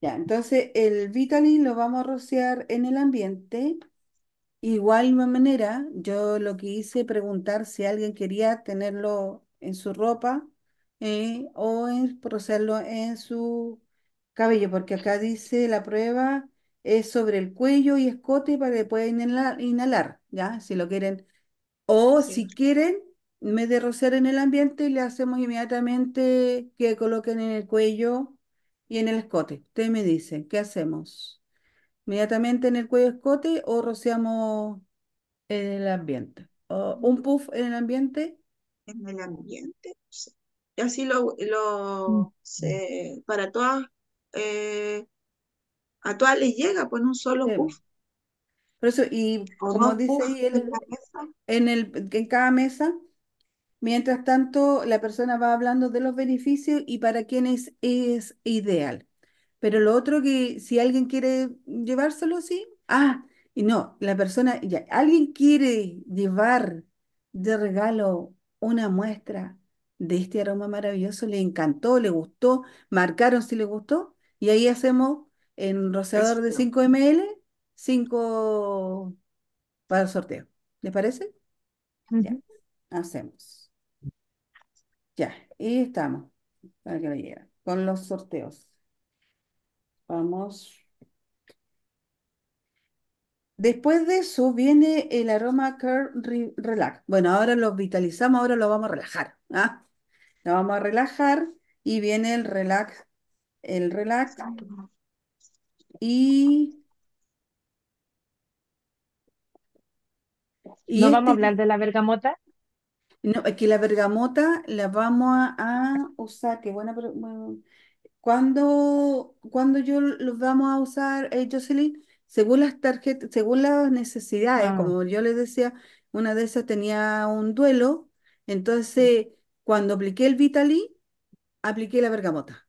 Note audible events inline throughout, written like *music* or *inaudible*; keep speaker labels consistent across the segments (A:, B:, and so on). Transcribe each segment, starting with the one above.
A: Ya, entonces el Vitalin lo vamos a rociar en el ambiente. Igual manera, yo lo que hice preguntar si alguien quería tenerlo en su ropa eh, o en, rociarlo en su cabello, porque acá dice la prueba es sobre el cuello y escote para que pueda inhalar, ¿ya? Si lo quieren. O si quieren, en vez de rociar en el ambiente, le hacemos inmediatamente que coloquen en el cuello y en el escote. Usted me dice, ¿qué hacemos? ¿Inmediatamente en el cuello escote o rociamos en el ambiente? ¿Un mm. puff en el ambiente? En el ambiente, sí. Y así lo, lo mm. se, para todas, eh, a todas les llega, pues un solo puff. Por eso, y como dice ahí, en, el, en, en cada mesa, Mientras tanto, la persona va hablando de los beneficios y para quienes es ideal. Pero lo otro que si alguien quiere llevárselo, sí. Ah, y no, la persona, ya, alguien quiere llevar de regalo una muestra de este aroma maravilloso, le encantó, le gustó, marcaron si le gustó, y ahí hacemos en rociador de 5 ml, 5 para el sorteo. ¿Les parece? Ya, hacemos. Ya, y estamos. Para que lo Con los sorteos. Vamos. Después de eso viene el aroma Care Relax. Bueno, ahora lo vitalizamos, ahora lo vamos a relajar. ¿ah? Lo vamos a relajar y viene el relax. El relax. Y. y ¿No este vamos a hablar de la
B: bergamota?
A: No, aquí la bergamota la vamos a, usar. Qué buena cuando ¿Cuándo, yo los vamos a usar, eh, Jocelyn? Según las según las necesidades, ah. como yo les decía, una de esas tenía un duelo, entonces cuando apliqué el Vitali, apliqué la bergamota,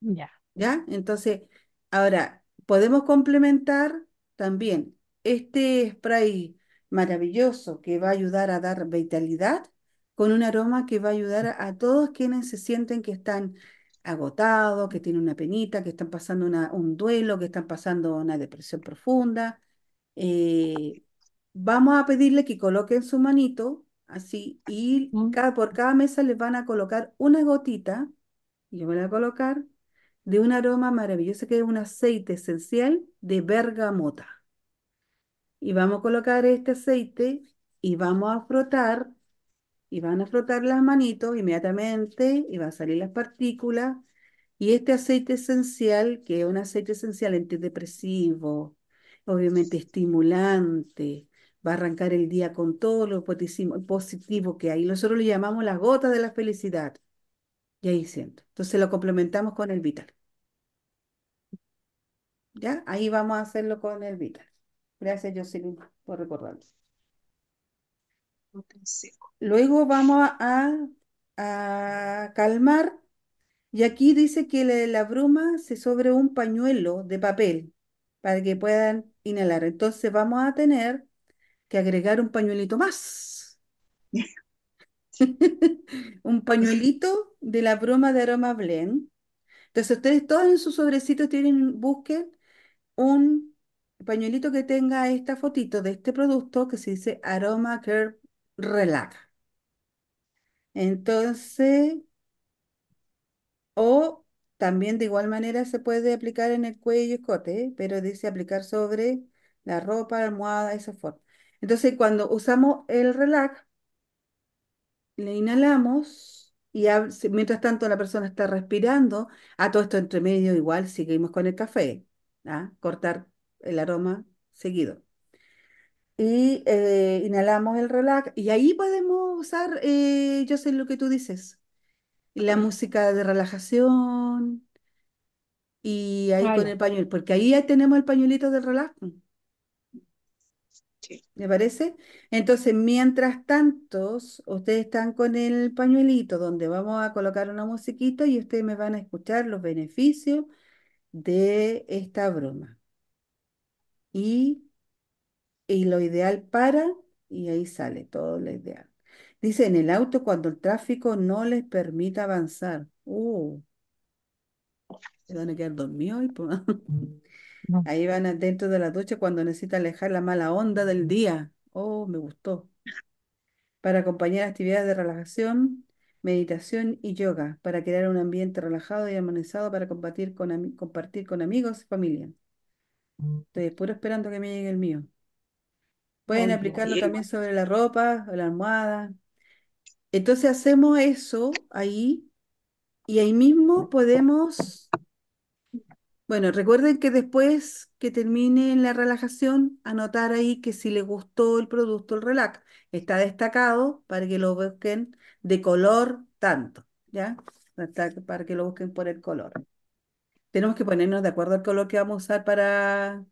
A: ya. ¿ya? Entonces, ahora podemos complementar también este spray maravilloso que va a ayudar a dar vitalidad, con un aroma que va a ayudar a todos quienes se sienten que están agotados, que tienen una penita, que están pasando un duelo, que están pasando una depresión profunda. Eh, vamos a pedirle que coloquen su manito así y por cada mesa les van a colocar una gotita, y yo voy a colocar, de un aroma maravilloso que es un aceite esencial de bergamota y vamos a colocar este aceite y vamos a frotar y van a frotar las manitos inmediatamente y van a salir las partículas. Y este aceite esencial, que es un aceite esencial antidepresivo, obviamente estimulante, va a arrancar el día con todo lo positivo que hay. Nosotros lo llamamos las gotas de la felicidad. Y ahí siento. Entonces lo complementamos con el vital. ¿Ya? Ahí vamos a hacerlo con el vital. Gracias, Jocelyn, por recordarlo. Luego vamos a, calmar. Y aquí dice que la, broma bruma se sobre un pañuelo de papel para que puedan inhalar. Entonces vamos a tener que agregar un pañuelito más. *laughs* un pañuelito de la broma de aroma blend. Entonces ustedes todos en sus sobrecitos tienen, busquen un pañuelito que tenga esta fotito de este producto que se dice Aroma Care Relax. Entonces, o también de igual manera se puede aplicar en el cuello y escote, pero dice aplicar sobre la ropa, almohada, esa forma. Entonces, cuando usamos el relax, le inhalamos y mientras tanto la persona está respirando, a todo esto entre medio igual seguimos con el café, ¿ah? cortar el aroma seguido. Y eh, inhalamos el relax y ahí podemos usar, eh, yo sé lo que tú dices, la música de relajación y ahí con el pañuelo, porque ahí ya tenemos el pañuelito del relax. ¿Me pues. parece? Entonces, mientras tantos, ustedes están con el pañuelito donde vamos a colocar una musiquita y ustedes me van a escuchar los beneficios de esta broma y, y lo ideal para, y ahí sale todo lo ideal. Dice, en el auto cuando el tráfico no les permita avanzar. Uh, se van a quedar dormidos pues, *laughs* Ahí van dentro de la ducha cuando necesita alejar la mala onda del día. Oh, me gustó. Para acompañar actividades de relajación, meditación y yoga, para crear un ambiente relajado y armonizado para con, compartir con amigos y familia. Estoy puro esperando que me llegue el mío. Pueden aplicarlo también sobre la ropa, o la almohada. Entonces hacemos eso ahí y ahí mismo podemos... Bueno, recuerden que después que termine la relajación, anotar ahí que si les gustó el producto, el relax, está destacado para que lo busquen de color tanto, ¿ya? Para que lo busquen por el color tenemos que ponernos de acuerdo al color que vamos a usar para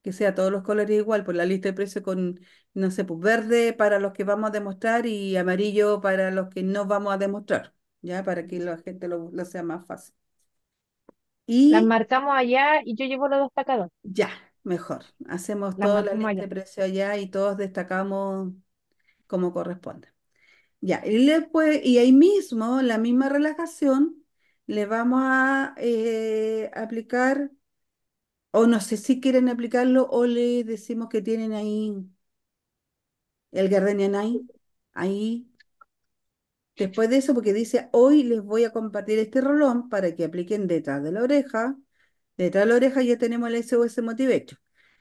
A: que sea todos los colores igual, por pues la lista de precios con, no sé, pues verde para los que vamos a demostrar y amarillo para los que no vamos a demostrar, ya para que la gente lo, sea más fácil.
B: Y las marcamos allá y yo llevo los destacados. Ya,
A: mejor. Hacemos toda la lista de precios allá y todos destacamos como corresponde. Ya, y después, y ahí mismo, la misma relajación, le vamos a eh, aplicar, o no sé si quieren aplicarlo, o le decimos que tienen ahí el Gardenian ahí, ahí. Después de eso, porque dice, hoy les voy a compartir este rolón para que apliquen detrás de la oreja. Detrás de la oreja ya tenemos el SOS hecho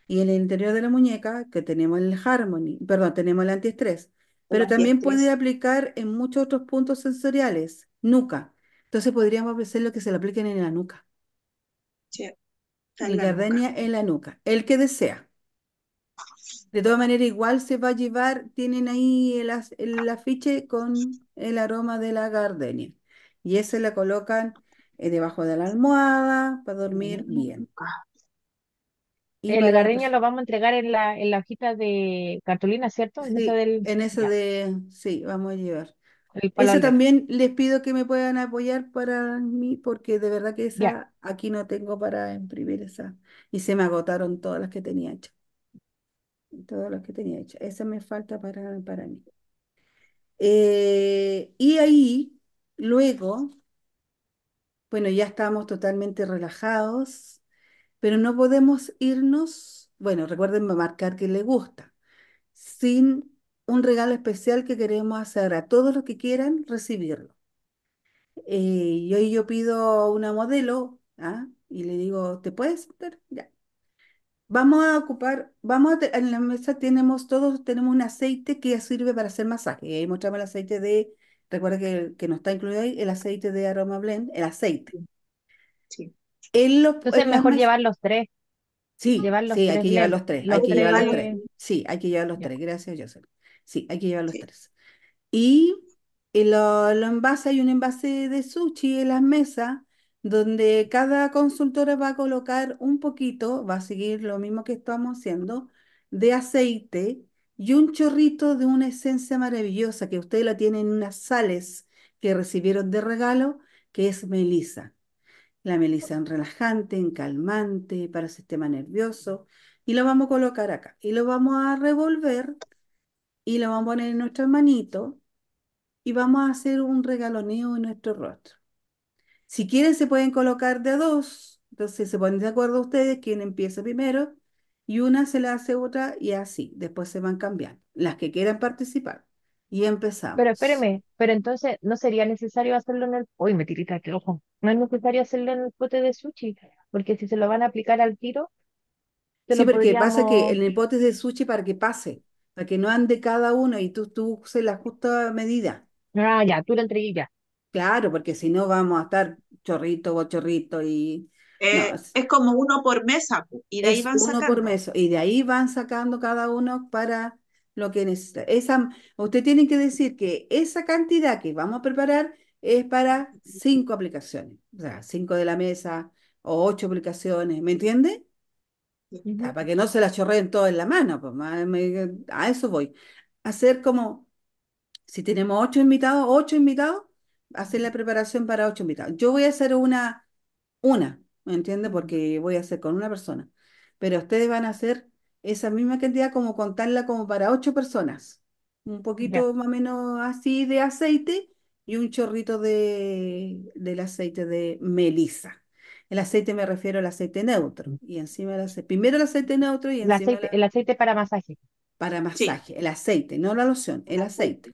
A: Y en el interior de la muñeca, que tenemos el Harmony, perdón, tenemos el antiestrés. Pero también puede aplicar en muchos otros puntos sensoriales. Nuca, entonces podríamos lo que se lo apliquen en la nuca. Sí. En la gardenia en la nuca. El que desea. De todas maneras, igual se va a llevar, tienen ahí el, afiche con el aroma de la gardenia. Y ese la colocan eh, debajo de la almohada para dormir mm. bien. Y el gardenia lo
B: vamos a entregar en la, en la hojita de cartulina, ¿cierto? Sí, en esa de...
A: Sí, vamos a llevar. Eso también les pido que me puedan apoyar para mí, porque de verdad que aquí no tengo para imprimir esa. Y se me agotaron todas las que tenía hechas. Todas las que tenía hechas. Esa me falta para, para mí. Eh, y ahí, luego, bueno, ya estamos totalmente relajados, pero no podemos irnos, bueno, recuerden marcar que le gusta, sin un regalo especial que queremos hacer a todos los que quieran recibirlo. Eh, y hoy yo pido una modelo ¿ah? y le digo, ¿te puedes? ya. Vamos a ocupar, vamos en la mesa tenemos todos, tenemos un aceite que sirve para hacer masaje. Y ahí mostramos el aceite de, recuerda que, que no está incluido ahí, el aceite de Aroma Blend, el aceite. Sí. Entonces es mejor llevar los tres. Sí, hay que llevar los tres, hay que llevar los tres. Sí, hay que llevar los tres, gracias, Joseph. Sí, hay que llevar los tres. Y, en eh, lo, envase, hay un envase de sushi en las mesas donde cada consultora va a colocar un poquito, va a seguir lo mismo que estamos haciendo, de aceite y un chorrito de una esencia maravillosa que ustedes la tienen en unas sales que recibieron de regalo, que es melisa. La melisa en relajante, en calmante, para el sistema nervioso. Y lo vamos a colocar acá. Y lo vamos a revolver y vamos a poner en nuestras manito y vamos a hacer un regaloneo en nuestro rostro. Si quieren, se pueden colocar de dos. Entonces se ponen de acuerdo ustedes quién empieza primero y una se la hace otra y así. Después se van cambiando. Las que quieran participar. Y empezamos. Pero espéreme, pero entonces no sería necesario hacerlo en el. Uy, me tirita el ojo. No
B: es necesario hacerlo en el pote de sushi, porque si se lo van a aplicar al tiro. sí, porque pasa que en
A: el pote de sushi para que pase para que no ande cada uno y tú, tú uses la justa medida. Ah, ya, tú la entreguilla. Claro, porque si no vamos a estar chorrito, bochorrito y... Eh, es, como uno por mesa y de ahí van uno por mesa y de ahí van sacando cada uno para lo que necesita. Esa, usted tiene que decir que esa cantidad que vamos a preparar es para cinco aplicaciones, o sea, cinco de la mesa o ocho aplicaciones, ¿me entiende? para que no se la chorreen todo en la mano, pues a eso voy. Hacer como, si tenemos ocho invitados, ocho invitados, hacer la preparación para ocho invitados. Yo voy a hacer una, una, ¿me entiende? Porque voy a hacer con una persona, pero ustedes van a hacer esa misma cantidad como contarla como para ocho personas, un poquito más o menos así de aceite y un chorrito de, del aceite de melisa. El aceite me refiero al aceite neutro. Y encima el aceite. Primero el aceite neutro y encima. El aceite, el aceite para masaje. Para masaje, el aceite, no la loción, el aceite.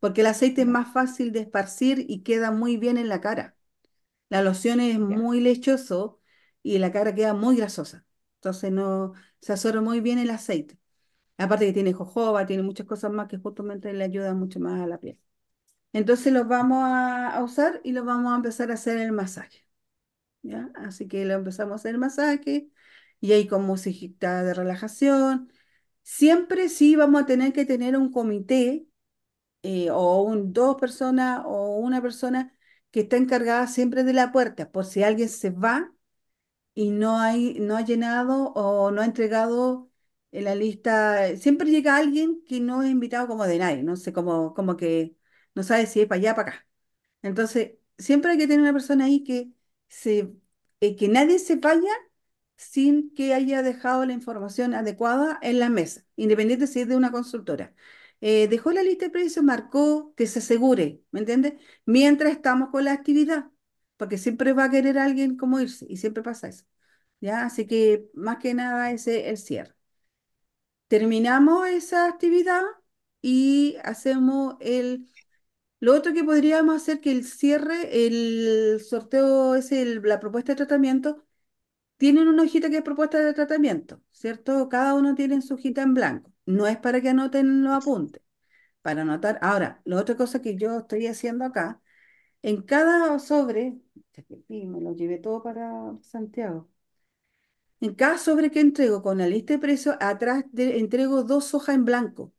A: Porque el aceite es más fácil de esparcir y queda muy bien en la cara. La loción es muy lechoso y la cara queda muy grasosa. Entonces no se absorbe muy bien el aceite. Aparte que tiene jojoba, tiene muchas cosas más que justamente le ayudan mucho más a la piel. Entonces los vamos a usar y los vamos a empezar a hacer el masaje. Así que lo empezamos a hacer el masaje y ahí con música de relajación. Siempre sí vamos a tener que tener un comité eh, o un, dos personas o una persona que está encargada siempre de la puerta, por si alguien se va y no, hay, no ha llenado o no ha entregado en la lista. Eh, siempre llega alguien que no es invitado como de nadie, no sé, como, como que no sabe si es para allá o para acá. Entonces, siempre hay que tener una persona ahí que eh, que nadie se vaya sin que haya dejado la información adecuada en la mesa, independiente si es de una consultora. Eh, dejó la lista de precios, marcó que se asegure, ¿me entiendes? Mientras estamos con la actividad, porque siempre va a querer alguien como irse y siempre pasa eso. ¿ya? Así que más que nada ese es el cierre. Terminamos esa actividad y hacemos el lo otro que podríamos hacer que el cierre, el sorteo es la propuesta de tratamiento, tienen una hojita que es propuesta de tratamiento, ¿cierto? Cada uno tiene su hojita en blanco. No es para que anoten los apuntes, para anotar. Ahora, la otra cosa que yo estoy haciendo acá, en cada sobre, me lo llevé todo para Santiago. En cada sobre que entrego con la lista de precios, atrás entrego dos hojas en blanco,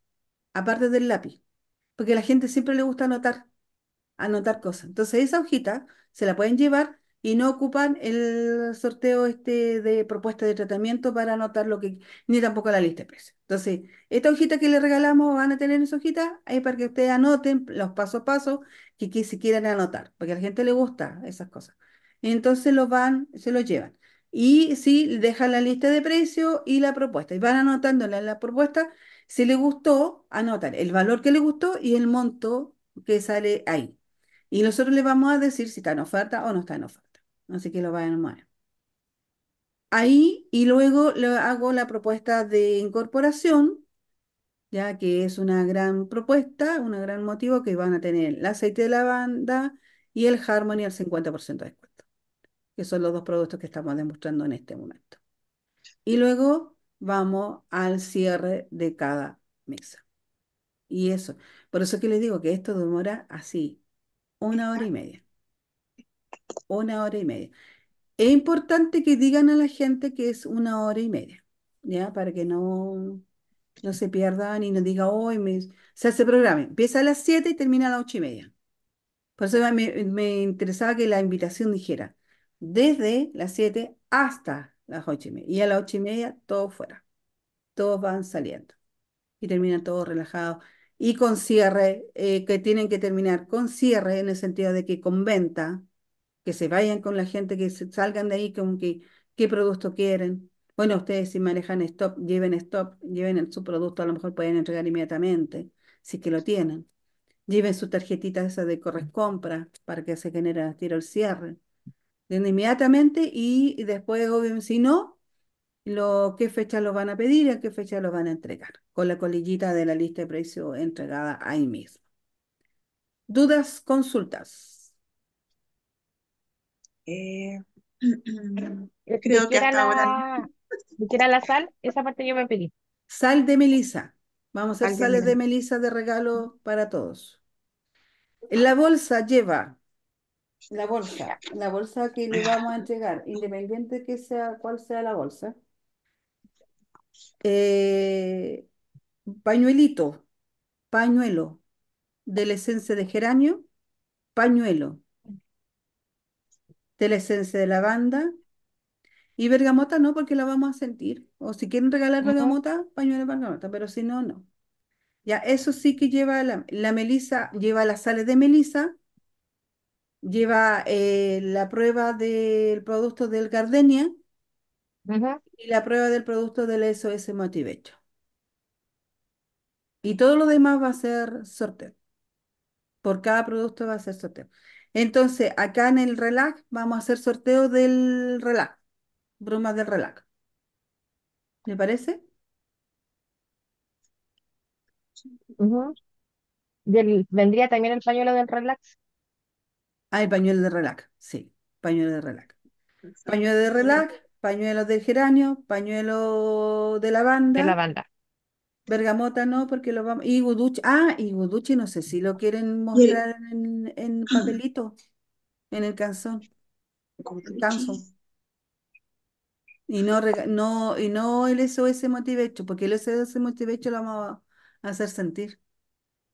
A: aparte del lápiz porque a la gente siempre le gusta anotar, anotar cosas. Entonces esa hojita se la pueden llevar y no ocupan el sorteo este de propuesta de tratamiento para anotar lo que, ni tampoco la lista de precios. Entonces, esta hojita que le regalamos, van a tener esa hojita ahí para que ustedes anoten los paso a paso que, si quieren anotar, porque a la gente le gusta esas cosas. Entonces los van, se los llevan. Y sí, dejan la lista de precios y la propuesta. Y van anotándola en la propuesta si le gustó, anotar el valor que le gustó y el monto que sale ahí. Y nosotros le vamos a decir si está en oferta o no está en oferta. Así que lo vayan a ver. Ahí y luego le hago la propuesta de incorporación, ya que es una gran propuesta, un gran motivo que van a tener el aceite de lavanda y el Harmony al 50% de descuento, que son los dos productos que estamos demostrando en este momento. Y luego vamos al cierre de cada mesa. Y eso. Por eso que les digo que esto demora así, una hora y media. Una hora y media. Es importante que digan a la gente que es una hora y media, ¿ya? Para que no, no se pierdan y no digan, hoy oh, me... o sea, programa. Empieza a las 7 y termina a las 8 y media. Por eso me, me interesaba que la invitación dijera, desde las 7 hasta ocho y media. Y a las ocho y media, todos fuera. Todos van saliendo. Y terminan todos relajados. Y con cierre, eh, que tienen que terminar con cierre en el sentido de que con venta, que se vayan con la gente, que salgan de ahí con que, qué producto quieren. Bueno, ustedes si manejan stop, lleven stop, lleven su producto, a lo mejor pueden entregar inmediatamente, si que lo tienen. Lleven su tarjetita esa de corre-compra, para que se genere tiro el cierre inmediatamente y después, si no, lo, qué fecha lo van a pedir y a qué fecha lo van a entregar, con la colillita de la lista de precios entregada ahí mismo. ¿Dudas, consultas? Eh, *clears throat* creo que hasta la, ahora... la
B: sal? Esa
A: parte yo me pedí. Sal de melisa. Vamos a hacer sales de melisa de regalo para todos. La bolsa lleva la bolsa, la bolsa que le vamos a entregar, independiente que sea cuál sea la bolsa. Eh, pañuelito, pañuelo de la esencia de geranio, pañuelo de la esencia de lavanda y bergamota no, porque la vamos a sentir. O si quieren regalar bergamota, pañuelo de bergamota, pero si no, no. Ya, eso sí que lleva la, la melisa, lleva las sales de melisa, lleva eh, la prueba del producto del Gardenia y la prueba del producto del SOS Motivecho. Y todo lo demás va a ser sorteo. Por cada producto va a ser sorteo. Entonces, acá en el relax vamos a hacer sorteo del relax, bromas del relax. ¿Me parece? ¿Vendría también el pañuelo del relax? Ah, el pañuelo de relac, sí, pañuelo de relac. Pañuelo de relac, pañuelo de geranio, pañuelo de lavanda. De lavanda. Bergamota no, porque lo vamos. Y guduchi, ah, y guduchi no sé si lo quieren mostrar en, *clears throat* papelito, en el canzón. Canzón. Y no, no, y no el SOS Motivecho, porque el SOS Motivecho lo vamos a hacer sentir.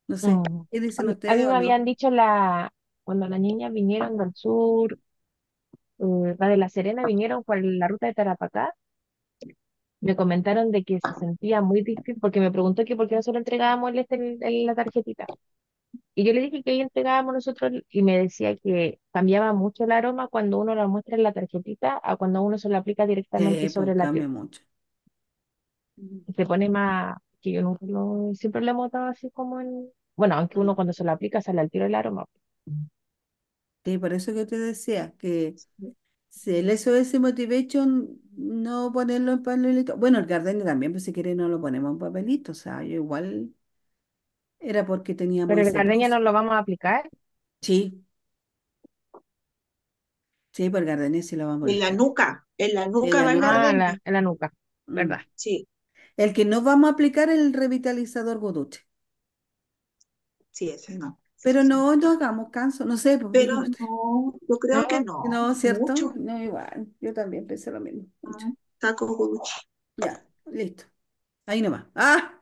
A: No sé, ¿qué dicen ustedes? habían
B: dicho la, cuando las niñas vinieron del sur, eh, la de La Serena vinieron por la ruta de Tarapacá, me comentaron de que se sentía muy difícil, porque me preguntó que por qué nosotros entregábamos el, entregábamos la tarjetita. Y yo le dije que ahí entregábamos nosotros y me decía que cambiaba mucho el aroma cuando uno la muestra en la tarjetita a cuando uno se lo aplica directamente sobre pues la mucho. Se pone más, que yo nunca lo, siempre lo he notado así como en, bueno, aunque uno cuando se lo aplica sale al tiro el aroma.
A: Sí, Por eso que te decía que si el SOS Motivation no ponerlo en papelito, bueno, el Gardenia también, pues si quiere no lo ponemos en papelito, o sea, yo igual era porque teníamos... Pero el Gardenia no lo vamos a aplicar. Sí. Sí, por pues Gardenia sí lo vamos a aplicar. Ah, en la nuca, en la nuca en la, nuca, la, nuca, ¿verdad? Sí. El que no vamos a aplicar el revitalizador Goduche. Sí, ese no. Pero no nos hagamos canso, no sé. Pues, Pero no, yo creo que no. No, ¿cierto? No, igual. Yo también pensé lo mismo. Mucho. Taco ah, guduchi. Ya, listo. Ahí nomás. Ah,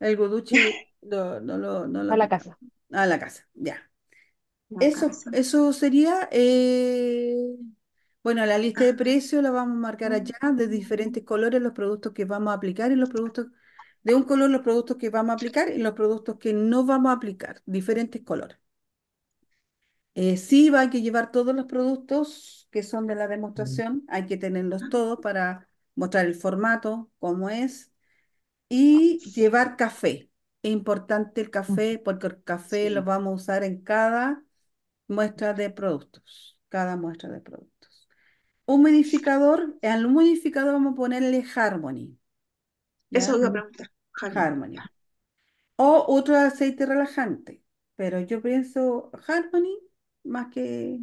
A: el guduchi no, no, no A la casa. A la casa, ya. eso, eso sería, eh, bueno, la lista de precios la vamos a marcar ah. allá de diferentes colores, los productos que vamos a aplicar y los productos de un color los productos que vamos a aplicar y los productos que no vamos a aplicar, diferentes colores. Eh, sí, hay que llevar todos los productos que son de la demostración, hay que tenerlos todos para mostrar el formato, cómo es, y ah. llevar café. Es importante el café porque el café lo vamos a usar en cada muestra de productos, cada muestra de productos. Un modificador, al modificador vamos a ponerle Harmony. Eso es una pregunta. Harmony. O otro aceite relajante. Pero yo pienso Harmony más que.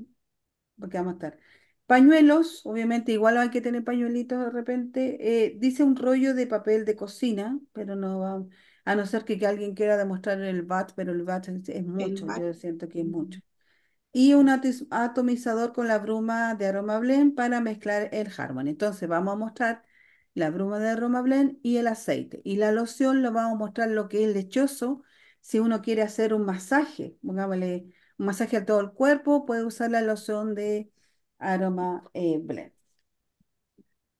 A: Porque vamos a estar. Pañuelos, obviamente, igual hay que tener pañuelitos de repente. Eh, dice un rollo de papel de cocina, pero no va. A no ser que, alguien quiera demostrar el bat, pero el bat es, mucho, yo siento que es mm. mucho. Y un atomizador con la bruma de aroma blend para mezclar el Harmony. Entonces, vamos a mostrar la bruma de Aroma Blend y el aceite. Y la loción lo vamos a mostrar lo que es lechoso. Si uno quiere hacer un masaje, pongámosle un masaje a todo el cuerpo, puede usar la loción de Aroma eh, Blend.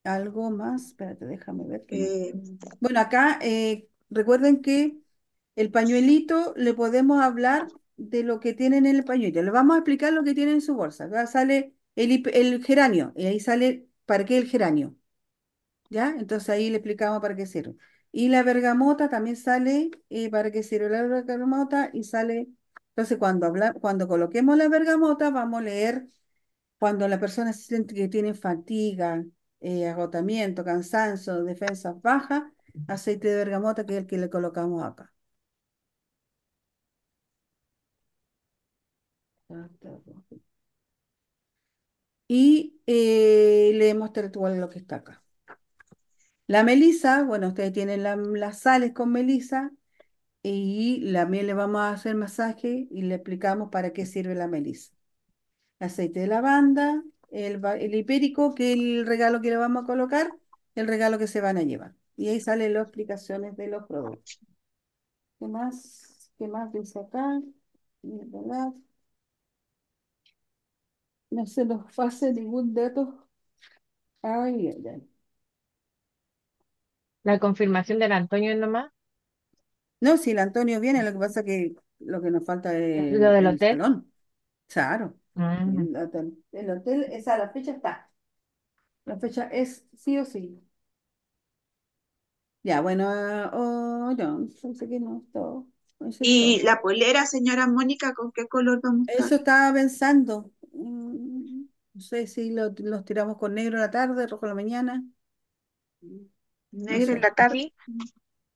A: Algo más, espérate, déjame ver. Eh, bueno, acá eh, recuerden que el pañuelito le podemos hablar de lo que tienen en el pañuelito. Le vamos a explicar lo que tiene en su bolsa. Acá sale el, el geranio, y ahí sale para qué el geranio. Entonces ahí le explicamos para qué sirve. Y la bergamota también sale eh, para qué sirve la bergamota y sale. Entonces, cuando, habla, cuando coloquemos la bergamota, vamos a leer cuando la persona siente que tiene fatiga, eh, agotamiento, cansancio, defensas bajas, aceite de bergamota, que es el que le colocamos acá. Y eh, leemos todo lo que está acá. La melisa, bueno, ustedes tienen las sales con melisa y la miel le vamos a hacer masaje y le explicamos para qué sirve la melisa. Aceite de lavanda, el, hipérico, que es el regalo que le vamos a colocar, el regalo que se van a llevar. Y ahí salen las explicaciones de los productos. ¿Qué más? ¿Qué más dice acá? No se nos pase ningún dato. Ay, ay, ay la confirmación del Antonio nomás. No, si el Antonio viene, lo que pasa que lo que nos falta es lo del hotel. Claro. El, hotel, esa mm. la fecha está. La fecha es sí o sí. Ya, bueno, ah, oh, no, pensé no, todo. ¿Y la polera, señora Mónica, con qué color vamos a Eso estaba pensando. Mm, no sé si los tiramos con negro en la tarde, rojo en la mañana. Negro en la tarde.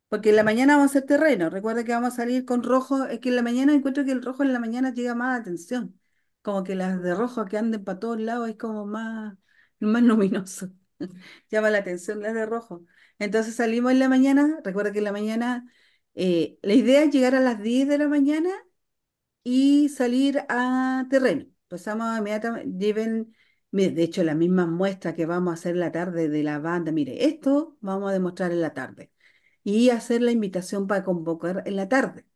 A: Porque en la mañana vamos a hacer terreno. Recuerda que vamos a salir con rojo. Es que en la mañana encuentro que el rojo en la mañana llega más atención. Como que las de rojo que anden para todos lados es como más, más *laughs* luminoso. *laughs* Llama la atención las de rojo. Entonces salimos en la mañana. Recuerda que en la mañana eh, la idea es llegar a las 10 de la mañana y salir a terreno. Pasamos inmediatamente. Lleven de hecho, la misma muestra que vamos a hacer la tarde de la banda, mire, esto vamos a demostrar en la tarde. Y hacer la invitación para convocar en la tarde.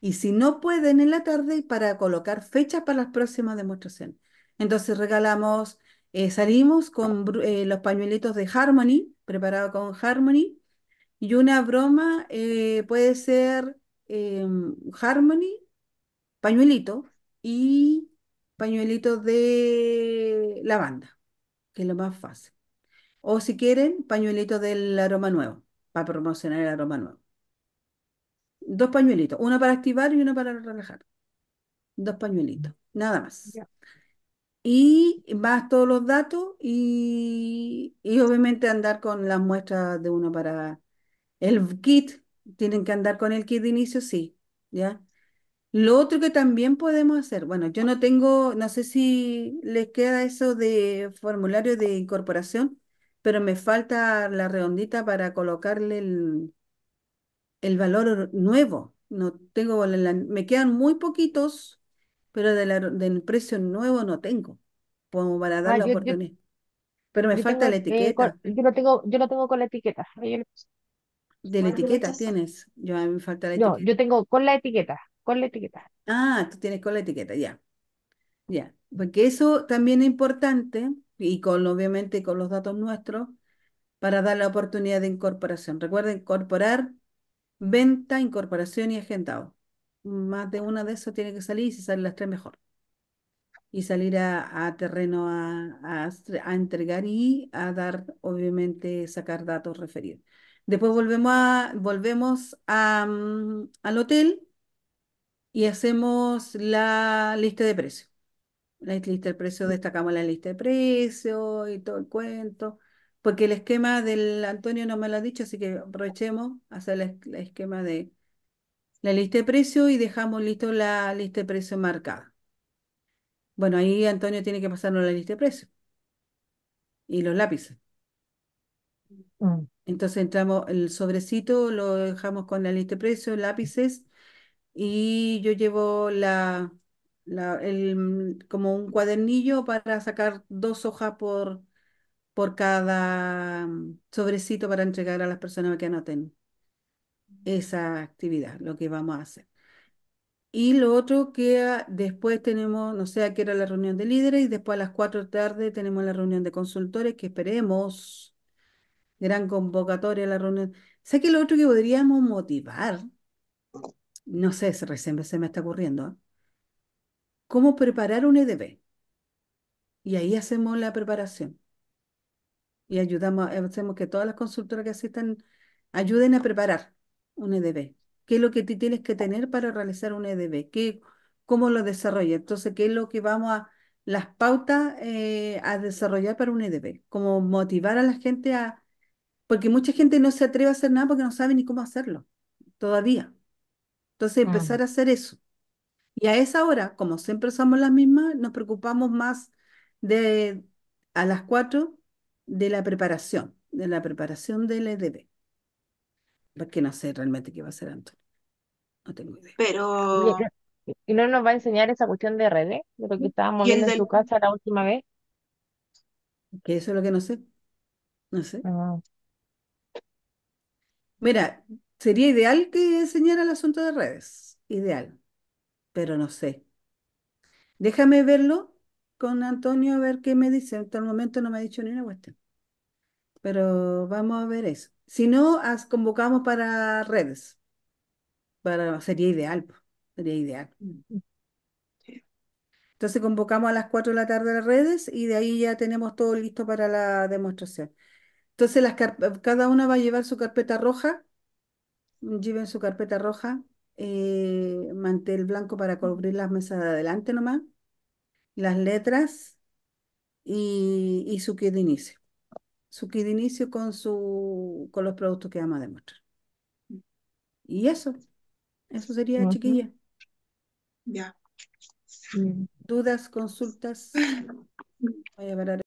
A: Y si no pueden en la tarde, para colocar fechas para las próximas demostraciones. Entonces regalamos, eh, salimos con eh, los pañuelitos de Harmony, preparado con Harmony. Y una broma eh, puede ser em, Harmony, pañuelito y pañuelitos de lavanda, que es lo más fácil. O si quieren, pañuelitos del aroma nuevo, para promocionar el aroma nuevo. Dos pañuelitos, uno para activar y uno para relajar. Dos pañuelitos, nada más. Y más todos los datos y, y obviamente andar con las muestras de uno para el kit. Tienen que andar con el kit de inicio, sí, ¿ya? Lo otro que también podemos hacer, bueno, yo no tengo, no sé si les queda eso de formulario de incorporación, pero me falta la redondita para colocarle el, valor nuevo. No tengo, me quedan muy poquitos, pero del precio nuevo no tengo, como para dar ah, la oportunidad. pero me falta la etiqueta.
B: yo lo tengo, yo tengo con la etiqueta. De
A: la ah, etiqueta tienes. Yo a mí me falta la no, yo tengo con la etiqueta con la etiqueta. Ah, tú tienes con la etiqueta, ya. Ya, porque eso también es importante y con obviamente con los datos nuestros para dar la oportunidad de incorporación. Recuerda incorporar venta, incorporación y agendado. Más de una de esas tiene que salir y si salen las tres mejor. Y salir a, terreno a, a, entregar y a dar, obviamente, sacar datos referidos. Después volvemos, a, volvemos mm, al hotel y hacemos la lista de precios. La lista de precios, mm. destacamos la lista de precios y todo el cuento, porque el esquema del Antonio no me lo ha dicho, así que aprovechemos hacer el esquema de la lista de precios y dejamos listo la lista de precios marcada. Bueno, ahí Antonio tiene que pasarnos la lista de precios y los lápices. Mm. Entonces entramos, el sobrecito lo dejamos con la lista de precios, lápices y yo llevo la, el, como un cuadernillo para sacar dos hojas por, por cada mm, sobrecito para entregar a las personas que anoten esa actividad, lo que vamos a hacer. Y lo otro que ah, después tenemos, no sé, que era la reunión de líderes y después a las cuatro de tarde tenemos la reunión de consultores que esperemos, gran convocatoria la reunión. Sé que lo otro que podríamos motivar no sé, recién se me está ocurriendo, ¿eh? ¿cómo preparar un EDB? Y ahí hacemos la preparación. Y ayudamos, hacemos que todas las consultoras que asistan ayuden a preparar un EDB. ¿Qué es lo que tienes que tener para realizar un EDB? ¿Qué, ¿Cómo lo desarrolla? Entonces, ¿qué es lo que vamos a, las pautas eh, a desarrollar para un EDB? ¿Cómo motivar a la gente a... Porque mucha gente no se atreve a hacer nada porque no sabe ni cómo hacerlo todavía. Entonces, empezar a hacer eso. Y a esa hora, como siempre usamos las mismas, nos preocupamos más de a las cuatro de la preparación, de la preparación del EDB. Porque no sé realmente qué va a hacer Antonio. No tengo idea. Pero. ¿Y
B: no nos va a enseñar esa cuestión de René? De lo que estábamos viendo en su casa la última vez.
A: Que eso es lo que no sé. No sé. Ah. Mira, Sería ideal que enseñara el asunto de redes, ideal, pero no sé. Déjame verlo con Antonio a ver qué me dice. Hasta el momento no me ha dicho ni una cuestión, pero vamos a ver eso. Si no, convocamos para redes. Para, sería ideal, sería ideal. Entonces convocamos a las 4 de la tarde las redes y de ahí ya tenemos todo listo para la demostración. Entonces cada una va a llevar su carpeta roja lleven su carpeta roja, eh, mantel blanco para cubrir las mesas de adelante nomás, las letras y, su kit de inicio. Su kit de inicio con, su, con los productos que vamos a demostrar. Y eso, eso sería, chiquilla. Ya. ¿Dudas, consultas? a